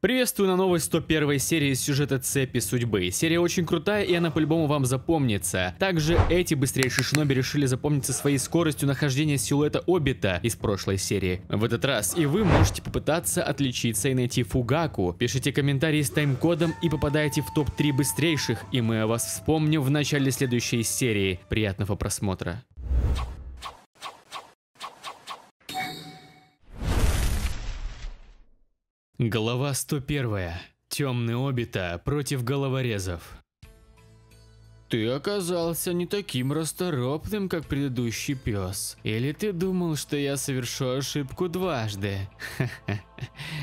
Приветствую на новой 101 серии сюжета «Цепи судьбы». Серия очень крутая и она по-любому вам запомнится. Также эти быстрейшие шиноби решили запомниться своей скоростью нахождения силуэта Обита из прошлой серии. В этот раз и вы можете попытаться отличиться и найти Фугаку. Пишите комментарии с тайм-кодом и попадайте в топ-3 быстрейших, и мы о вас вспомним в начале следующей серии. Приятного просмотра. Глава 101. Темный обита против головорезов. Ты оказался не таким расторопным, как предыдущий пес. Или ты думал, что я совершу ошибку дважды?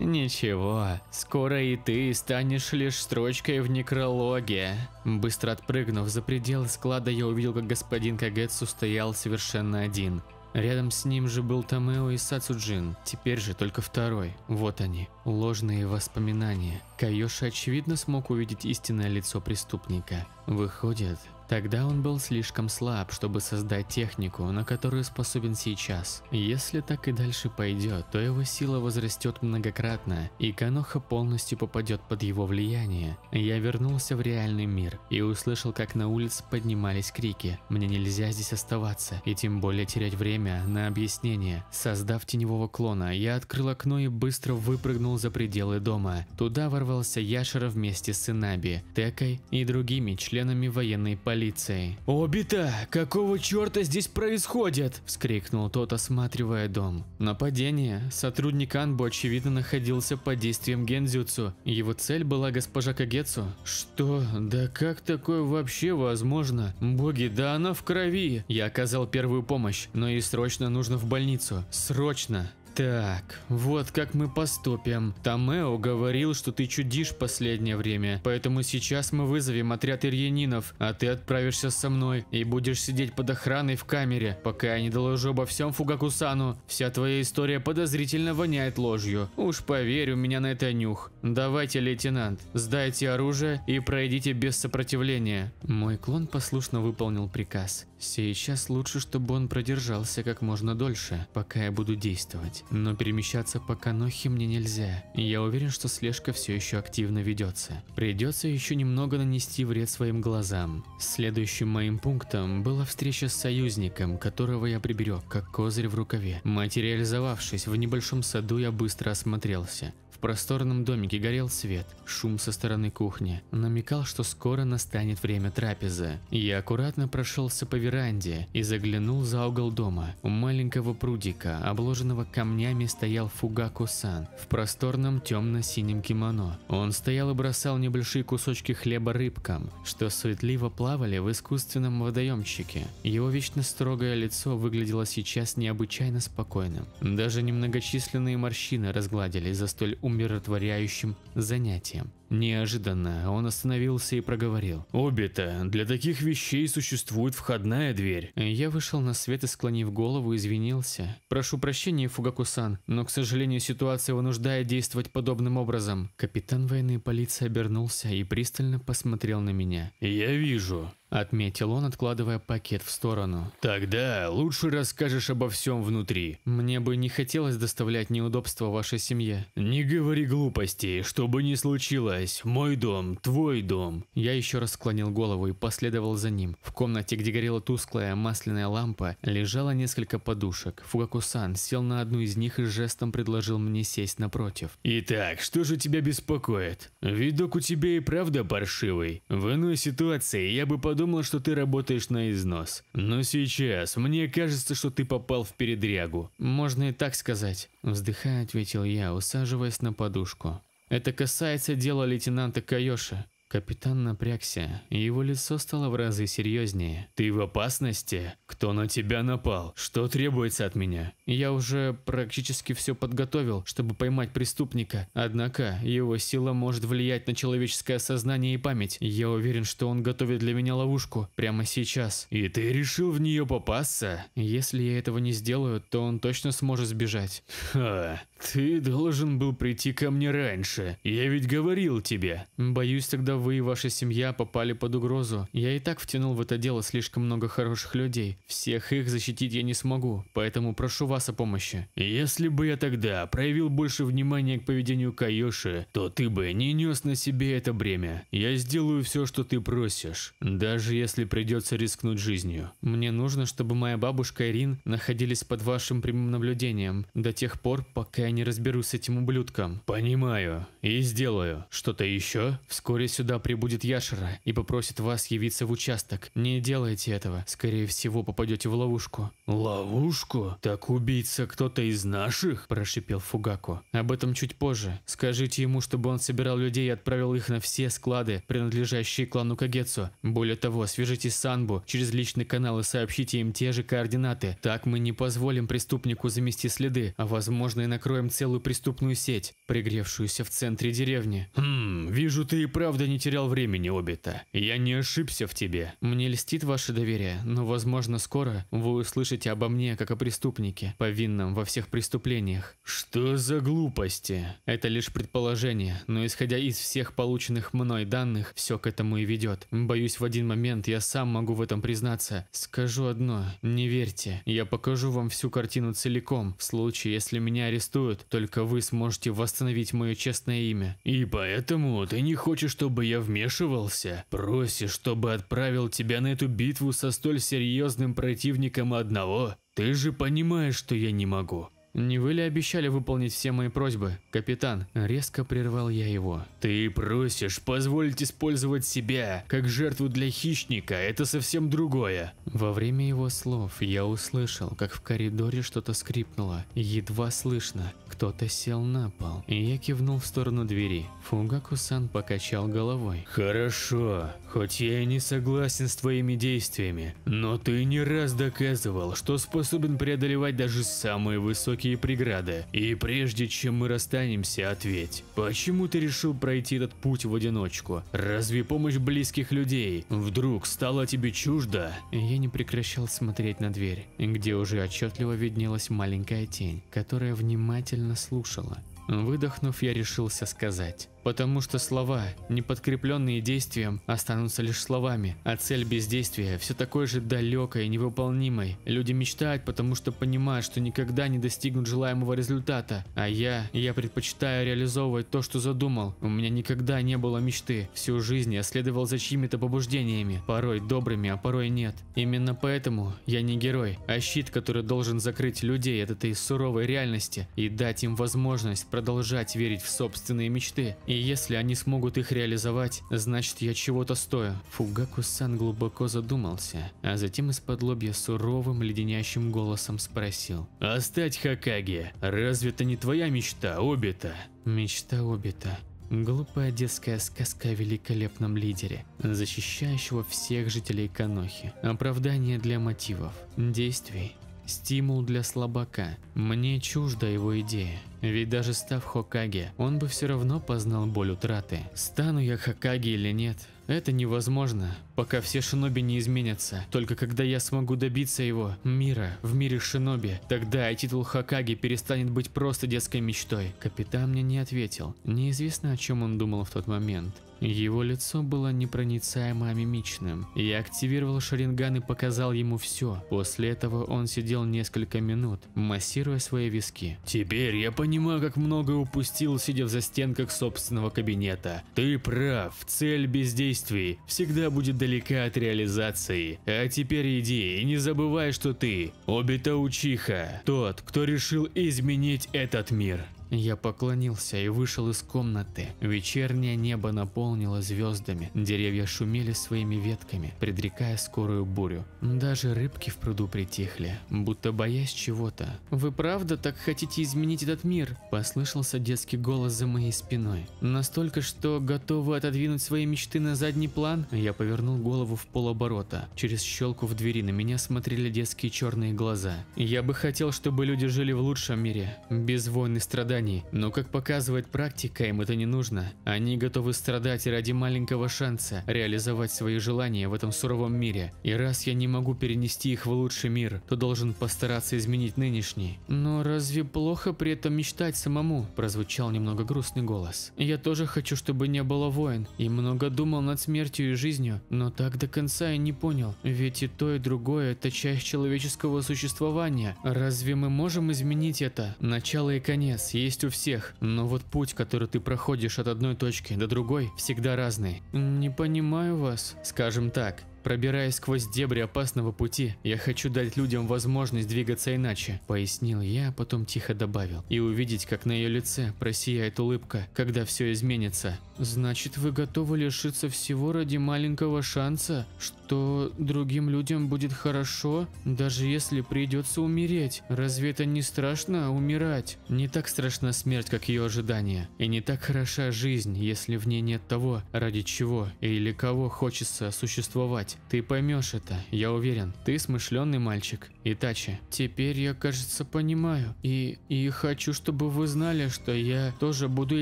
Ничего, скоро и ты станешь лишь строчкой в некрологе. Быстро отпрыгнув за пределы склада, я увидел, как господин Кагетсу стоял совершенно один. Рядом с ним же был Томео и Сацуджин, теперь же только второй. Вот они, ложные воспоминания. Кайоши очевидно смог увидеть истинное лицо преступника. Выходят. Тогда он был слишком слаб, чтобы создать технику, на которую способен сейчас. Если так и дальше пойдет, то его сила возрастет многократно, и Каноха полностью попадет под его влияние. Я вернулся в реальный мир и услышал, как на улице поднимались крики. Мне нельзя здесь оставаться, и тем более терять время на объяснение. Создав теневого клона, я открыл окно и быстро выпрыгнул за пределы дома. Туда ворвался Яшера вместе с Инаби, Текой и другими членами военной полиции полицией. «О, беда! Какого черта здесь происходит?» – вскрикнул тот, осматривая дом. Нападение. Сотрудник Анбу, очевидно, находился под действием гензюцу. Его цель была госпожа Кагетсу. Что? Да как такое вообще возможно? Боги, да она в крови! Я оказал первую помощь, но ей срочно нужно в больницу. Срочно! Так, вот как мы поступим. Тамео говорил, что ты чудишь последнее время, поэтому сейчас мы вызовем отряд ирьянинов, а ты отправишься со мной и будешь сидеть под охраной в камере, пока я не доложу обо всем Фугакусану. Вся твоя история подозрительно воняет ложью. Уж поверь, у меня на это нюх. Давайте, лейтенант, сдайте оружие и пройдите без сопротивления. Мой клон послушно выполнил приказ. Сейчас лучше, чтобы он продержался как можно дольше, пока я буду действовать но перемещаться по Канохе мне нельзя. Я уверен, что слежка все еще активно ведется. Придется еще немного нанести вред своим глазам. Следующим моим пунктом была встреча с союзником, которого я приберег как козырь в рукаве. Материализовавшись в небольшом саду, я быстро осмотрелся. В просторном домике горел свет, шум со стороны кухни намекал, что скоро настанет время трапезы. Я аккуратно прошелся по веранде и заглянул за угол дома. У маленького прудика, обложенного камнями, стоял Фугаку-сан в просторном темно-синем кимоно. Он стоял и бросал небольшие кусочки хлеба рыбкам, что суетливо плавали в искусственном водоемчике. Его вечно строгое лицо выглядело сейчас необычайно спокойным. Даже немногочисленные морщины разгладились за столь умиротворяющим занятием. Неожиданно он остановился и проговорил. «Обита, для таких вещей существует входная дверь». Я вышел на свет и, склонив голову, извинился. «Прошу прощения, Фугакусан, но, к сожалению, ситуация вынуждает действовать подобным образом». Капитан военной полиции обернулся и пристально посмотрел на меня. «Я вижу». Отметил он, откладывая пакет в сторону. «Тогда лучше расскажешь обо всем внутри. Мне бы не хотелось доставлять неудобства вашей семье». «Не говори глупостей, что бы ни случилось, Залазь, мой дом, твой дом. Я еще раз склонил голову и последовал за ним. В комнате, где горела тусклая масляная лампа, лежало несколько подушек. фугаку сел на одну из них и жестом предложил мне сесть напротив. Итак, что же тебя беспокоит? Видок у тебя и правда паршивый. В иной ситуации я бы подумал, что ты работаешь на износ. Но сейчас мне кажется, что ты попал в передрягу. Можно и так сказать. Вздыхая, ответил я, усаживаясь на подушку. Это касается дела лейтенанта Кайоши. Капитан напрягся, и его лицо стало в разы серьезнее. «Ты в опасности? Кто на тебя напал? Что требуется от меня?» «Я уже практически все подготовил, чтобы поймать преступника. Однако, его сила может влиять на человеческое сознание и память. Я уверен, что он готовит для меня ловушку прямо сейчас». «И ты решил в нее попасться?» «Если я этого не сделаю, то он точно сможет сбежать». «Ха, ты должен был прийти ко мне раньше. Я ведь говорил тебе». «Боюсь, тогда вы и ваша семья попали под угрозу. Я и так втянул в это дело слишком много хороших людей. Всех их защитить я не смогу, поэтому прошу вас о помощи. Если бы я тогда проявил больше внимания к поведению Кайоши, то ты бы не нес на себе это бремя. Я сделаю все, что ты просишь, даже если придется рискнуть жизнью. Мне нужно, чтобы моя бабушка Ирин находились под вашим прямым наблюдением до тех пор, пока я не разберусь с этим ублюдком. Понимаю. И сделаю. Что-то еще? Вскоре сюда сюда прибудет Яшера и попросит вас явиться в участок. Не делайте этого. Скорее всего, попадете в ловушку. Ловушку? Так убийца кто-то из наших? Прошипел Фугаку. Об этом чуть позже. Скажите ему, чтобы он собирал людей и отправил их на все склады, принадлежащие клану Кагетсу. Более того, свяжите Санбу через личный канал и сообщите им те же координаты. Так мы не позволим преступнику замести следы, а возможно и накроем целую преступную сеть, пригревшуюся в центре деревни. Хм, вижу ты и правда не не терял времени, Обита. Я не ошибся в тебе. Мне льстит ваше доверие, но, возможно, скоро вы услышите обо мне как о преступнике, повинном во всех преступлениях. Что за глупости? Это лишь предположение, но исходя из всех полученных мной данных, все к этому и ведет. Боюсь, в один момент я сам могу в этом признаться. Скажу одно, не верьте. Я покажу вам всю картину целиком. В случае, если меня арестуют, только вы сможете восстановить мое честное имя. И поэтому ты не хочешь, чтобы я вмешивался? Просишь, чтобы отправил тебя на эту битву со столь серьезным противником одного? Ты же понимаешь, что я не могу. «Не вы ли обещали выполнить все мои просьбы, капитан?» Резко прервал я его. «Ты просишь позволить использовать себя как жертву для хищника, это совсем другое!» Во время его слов я услышал, как в коридоре что-то скрипнуло. Едва слышно, кто-то сел на пол, и я кивнул в сторону двери. Фугаку-сан покачал головой. «Хорошо, хоть я и не согласен с твоими действиями, но ты не раз доказывал, что способен преодолевать даже самые высокие всякие преграды. И прежде чем мы расстанемся, ответь, почему ты решил пройти этот путь в одиночку? Разве помощь близких людей вдруг стала тебе чужда? Я не прекращал смотреть на дверь, где уже отчетливо виднелась маленькая тень, которая внимательно слушала. Выдохнув, я решился сказать. Потому что слова, не подкрепленные действием, останутся лишь словами, а цель бездействия все такой же далекой и невыполнимой. Люди мечтают, потому что понимают, что никогда не достигнут желаемого результата. А я, я предпочитаю реализовывать то, что задумал. У меня никогда не было мечты. Всю жизнь я следовал за чьими-то побуждениями, порой добрыми, а порой нет. Именно поэтому я не герой, а щит, который должен закрыть людей от этой суровой реальности и дать им возможность продолжать верить в собственные мечты. И если они смогут их реализовать, значит я чего-то стою. Фугаку-сан глубоко задумался, а затем из-под лобья суровым леденящим голосом спросил. «Остать Хакаги, разве это не твоя мечта, Обита?» «Мечта Обита», Глупая детская сказка о великолепном лидере, защищающего всех жителей Канохи. Оправдание для мотивов, действий, стимул для слабака. Мне чужда его идея. Ведь даже став Хокаге, он бы все равно познал боль утраты. Стану я Хокаге или нет, это невозможно, пока все шиноби не изменятся. Только когда я смогу добиться его, мира, в мире шиноби, тогда и титул Хакаги перестанет быть просто детской мечтой. Капитан мне не ответил. Неизвестно, о чем он думал в тот момент. Его лицо было непроницаемо мимичным. Я активировал шаринган и показал ему все. После этого он сидел несколько минут, массируя свои виски. «Теперь я понимаю, понимаю, как много упустил, сидя в застенках собственного кабинета. Ты прав, цель бездействий всегда будет далека от реализации. А теперь иди и не забывай, что ты Обита Учиха, тот, кто решил изменить этот мир. Я поклонился и вышел из комнаты. Вечернее небо наполнило звездами, деревья шумели своими ветками, предрекая скорую бурю. Даже рыбки в пруду притихли, будто боясь чего-то. «Вы правда так хотите изменить этот мир?» – послышался детский голос за моей спиной. Настолько, что готовы отодвинуть свои мечты на задний план, я повернул голову в полоборота. Через щелку в двери на меня смотрели детские черные глаза. Я бы хотел, чтобы люди жили в лучшем мире, без войн и страданий страданий, но, как показывает практика, им это не нужно. Они готовы страдать ради маленького шанса реализовать свои желания в этом суровом мире. И раз я не могу перенести их в лучший мир, то должен постараться изменить нынешний. Но разве плохо при этом мечтать самому? Прозвучал немного грустный голос. Я тоже хочу, чтобы не было войн, и много думал над смертью и жизнью, но так до конца и не понял, ведь и то, и другое – это часть человеческого существования. Разве мы можем изменить это? Начало и конец есть у всех, но вот путь, который ты проходишь от одной точки до другой, всегда разный. Не понимаю вас. Скажем так, Пробираясь сквозь дебри опасного пути, я хочу дать людям возможность двигаться иначе, пояснил я, а потом тихо добавил. И увидеть, как на ее лице просияет улыбка, когда все изменится. Значит, вы готовы лишиться всего ради маленького шанса, что другим людям будет хорошо, даже если придется умереть? Разве это не страшно умирать? Не так страшна смерть, как ее ожидания. и не так хороша жизнь, если в ней нет того, ради чего или кого хочется существовать здесь. Ты поймешь это, я уверен. Ты смышленый мальчик. Итачи, теперь я, кажется, понимаю. И, и хочу, чтобы вы знали, что я тоже буду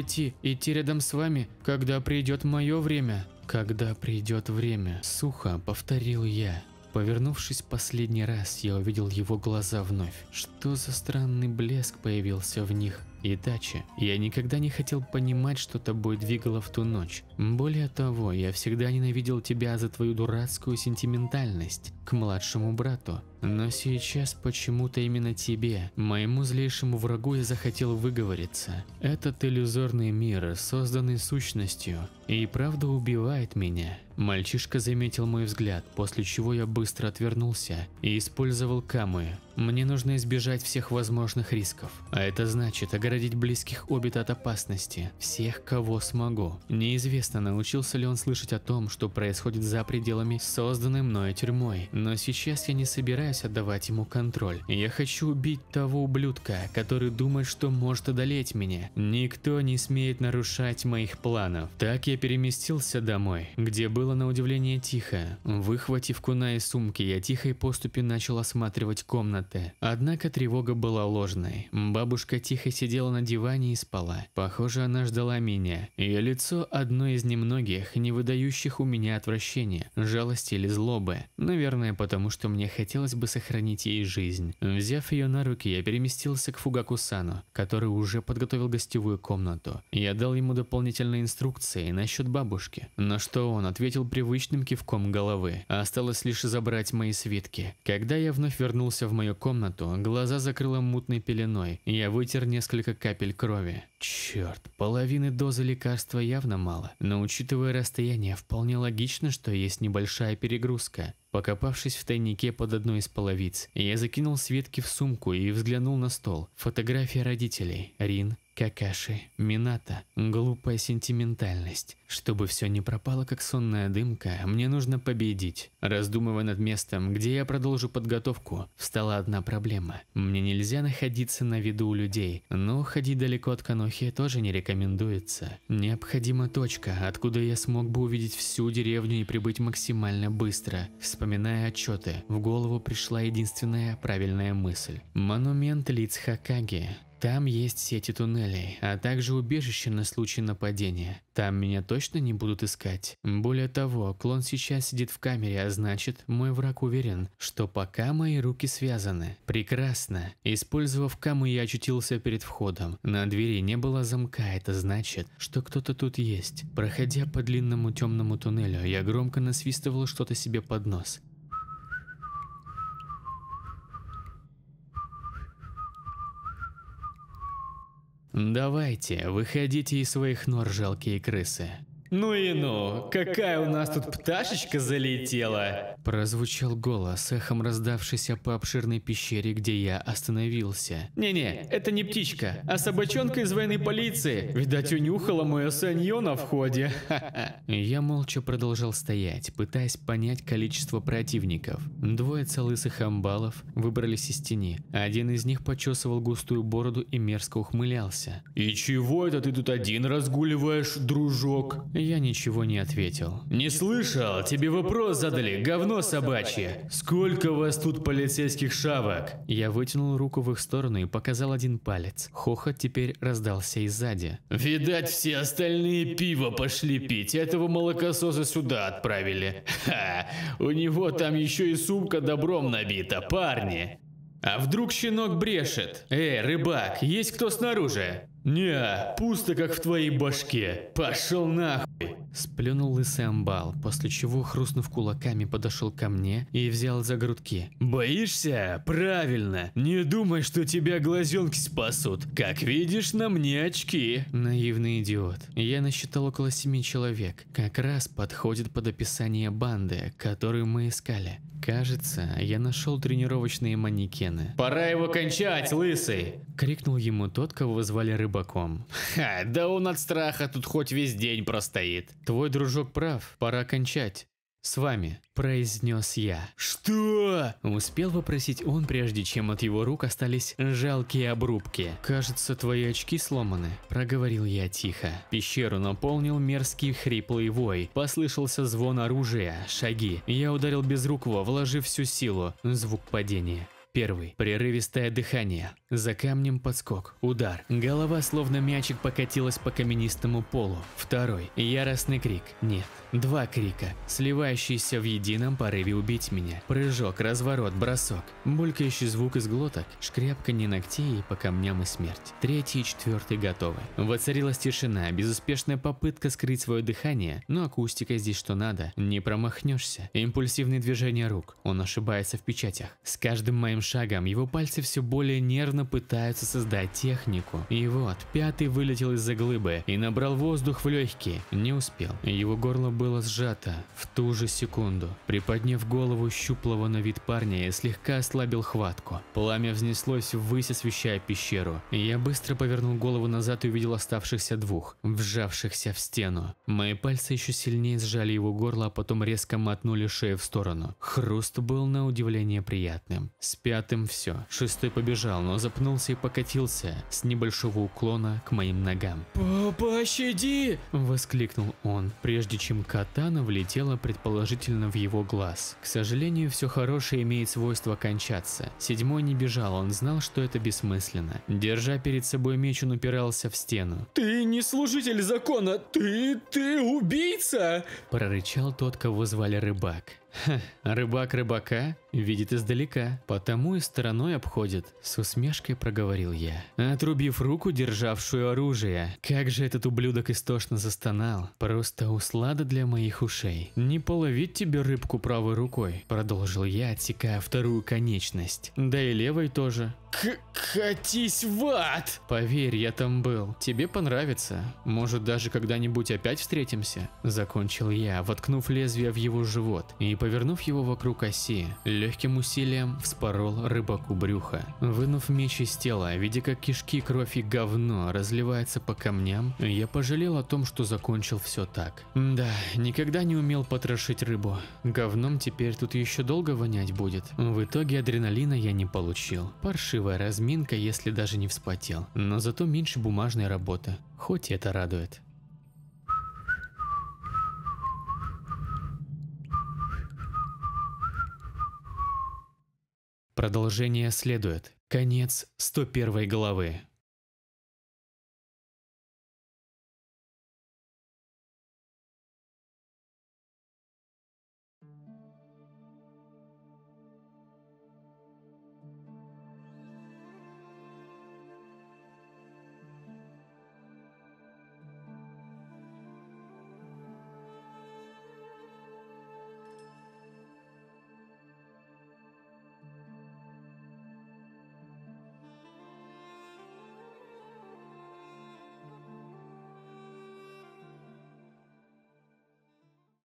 идти. Идти рядом с вами, когда придет мое время. Когда придет время, сухо повторил я. Повернувшись последний раз, я увидел его глаза вновь. Что за странный блеск появился в них? и даче. Я никогда не хотел понимать, что тобой двигало в ту ночь. Более того, я всегда ненавидел тебя за твою дурацкую сентиментальность к младшему брату. Но сейчас почему-то именно тебе, моему злейшему врагу, я захотел выговориться. Этот иллюзорный мир, созданный сущностью, и правда убивает меня. Мальчишка заметил мой взгляд, после чего я быстро отвернулся и использовал камы. Мне нужно избежать всех возможных рисков, а это значит оградить близких Обита от опасности, всех, кого смогу. Неизвестно, научился ли он слышать о том, что происходит за пределами созданной мной тюрьмой, но сейчас я не собираюсь собираюсь отдавать ему контроль. Я хочу убить того ублюдка, который думает, что может одолеть меня. Никто не смеет нарушать моих планов. Так я переместился домой, где было на удивление тихо. Выхватив куна из сумки, я тихой поступью начал осматривать комнаты. Однако тревога была ложной. Бабушка тихо сидела на диване и спала. Похоже, она ждала меня. Ее лицо одно из немногих, не выдающих у меня отвращения, жалости или злобы. Наверное, потому что мне хотелось бы чтобы сохранить ей жизнь. Взяв ее на руки, я переместился к Фугаку-сану, который уже подготовил гостевую комнату. Я дал ему дополнительные инструкции насчет бабушки, на что он ответил привычным кивком головы. Осталось лишь забрать мои свитки. Когда я вновь вернулся в мою комнату, глаза закрыла мутной пеленой. Я вытер несколько капель крови. Черт, половины дозы лекарства явно мало, но учитывая расстояние, вполне логично, что есть небольшая перегрузка. Покопавшись в тайнике под одной из половиц, я закинул светки в сумку и взглянул на стол. Фотография родителей, Рин, Какаши, Мината, глупая сентиментальность. Чтобы все не пропало, как сонная дымка, мне нужно победить. Раздумывая над местом, где я продолжу подготовку, встала одна проблема. Мне нельзя находиться на виду у людей, но ходить далеко от Канохи тоже не рекомендуется. Необходима точка, откуда я смог бы увидеть всю деревню и прибыть максимально быстро. Вспоминая отчеты, в голову пришла единственная правильная мысль. Монумент лиц Хакаги. Там есть сети туннелей, а также убежище на случай нападения. Там меня точно не будут искать. Более того, клон сейчас сидит в камере, а значит, мой враг уверен, что пока мои руки связаны. Прекрасно. Использовав каму, я очутился перед входом. На двери не было замка, это значит, что кто-то тут есть. Проходя по длинному темному туннелю, я громко насвистывал что-то себе под нос. Давайте, выходите из своих нор, жалкие крысы. «Ну и ну, какая у нас тут пташечка залетела!» Прозвучал голос, эхом раздавшийся по обширной пещере, где я остановился. «Не-не, это не птичка, а собачонка из военной полиции. Видать, унюхала мое санье на входе». Я молча продолжал стоять, пытаясь понять количество противников. Двое целых амбалов выбрались из тени. Один из них почесывал густую бороду и мерзко ухмылялся. «И чего это ты тут один разгуливаешь, дружок?» я ничего не ответил. «Не слышал? Тебе вопрос задали, говно собачье! Сколько вас тут полицейских шавок?» Я вытянул руку в их сторону и показал один палец. Хохот теперь раздался и сзади. «Видать, все остальные пиво пошли пить, этого молокососа сюда отправили. Ха! У него там еще и сумка добром набита, парни!» «А вдруг щенок брешет? Эй, рыбак, есть кто снаружи?» «Не, пусто как в твоей башке. Пошел нахуй!» Сплюнул лысый амбал, после чего, хрустнув кулаками, подошел ко мне и взял за грудки. «Боишься? Правильно! Не думай, что тебя глазенки спасут! Как видишь, на мне очки!» Наивный идиот. Я насчитал около семи человек. Как раз подходит под описание банды, которую мы искали. Кажется, я нашел тренировочные манекены. «Пора его кончать, лысый!» Крикнул ему тот, кого звали Рыбак рыбаком. Ха, да он от страха тут хоть весь день простоит. Твой дружок прав, пора кончать. «С вами», – произнес я. «Что?» – успел вопросить он, прежде чем от его рук остались жалкие обрубки. «Кажется, твои очки сломаны», – проговорил я тихо. Пещеру наполнил мерзкий хриплый вой. Послышался звон оружия, шаги. Я ударил без рук вложив всю силу. Звук падения. Первый. Прерывистое дыхание. За камнем подскок. Удар. Голова словно мячик покатилась по каменистому полу. Второй. Яростный крик. Нет. Два крика, сливающиеся в едином порыве убить меня. Прыжок, разворот, бросок. Булькающий звук из глоток. Шкряпка не ногтей и по камням и смерть. Третий и четвертый готовы. Воцарилась тишина, безуспешная попытка скрыть свое дыхание, но акустика здесь что надо. Не промахнешься. Импульсивные движения рук. Он ошибается в печатях. С каждым моим шагом его пальцы все более нервно пытаются создать технику. И вот, пятый вылетел из-за глыбы и набрал воздух в легкие. Не успел. Его горло было сжато в ту же секунду. Приподняв голову щуплого на вид парня, я слегка ослабил хватку. Пламя взнеслось ввысь, освещая пещеру. Я быстро повернул голову назад и увидел оставшихся двух, вжавшихся в стену. Мои пальцы еще сильнее сжали его горло, а потом резко мотнули шею в сторону. Хруст был на удивление приятным. Спя Пятым все. Шестой побежал, но запнулся и покатился с небольшого уклона к моим ногам. Папа, «Пощади!» – воскликнул он, прежде чем катана влетела предположительно в его глаз. К сожалению, все хорошее имеет свойство кончаться. Седьмой не бежал, он знал, что это бессмысленно. Держа перед собой меч, он упирался в стену. «Ты не служитель закона! Ты... ты убийца!» – прорычал тот, кого звали Рыбак. Ха, рыбак рыбака видит издалека, потому и стороной обходит, с усмешкой проговорил я, отрубив руку, державшую оружие. Как же этот ублюдок истошно застонал, просто услада для моих ушей. Не половить тебе рыбку правой рукой, продолжил я, отсекая вторую конечность. Да и левой тоже. К катись в ад! Поверь, я там был. Тебе понравится. Может, даже когда-нибудь опять встретимся? Закончил я, воткнув лезвие в его живот и повернув его вокруг оси. Легким усилием вспорол рыбаку брюха. Вынув меч из тела, видя как кишки, кровь и говно разливается по камням, я пожалел о том, что закончил все так. Да, никогда не умел потрошить рыбу. Говном теперь тут еще долго вонять будет. В итоге адреналина я не получил. Паршиво Красивая разминка, если даже не вспотел, но зато меньше бумажной работы, хоть это радует. Продолжение следует. Конец 101 главы.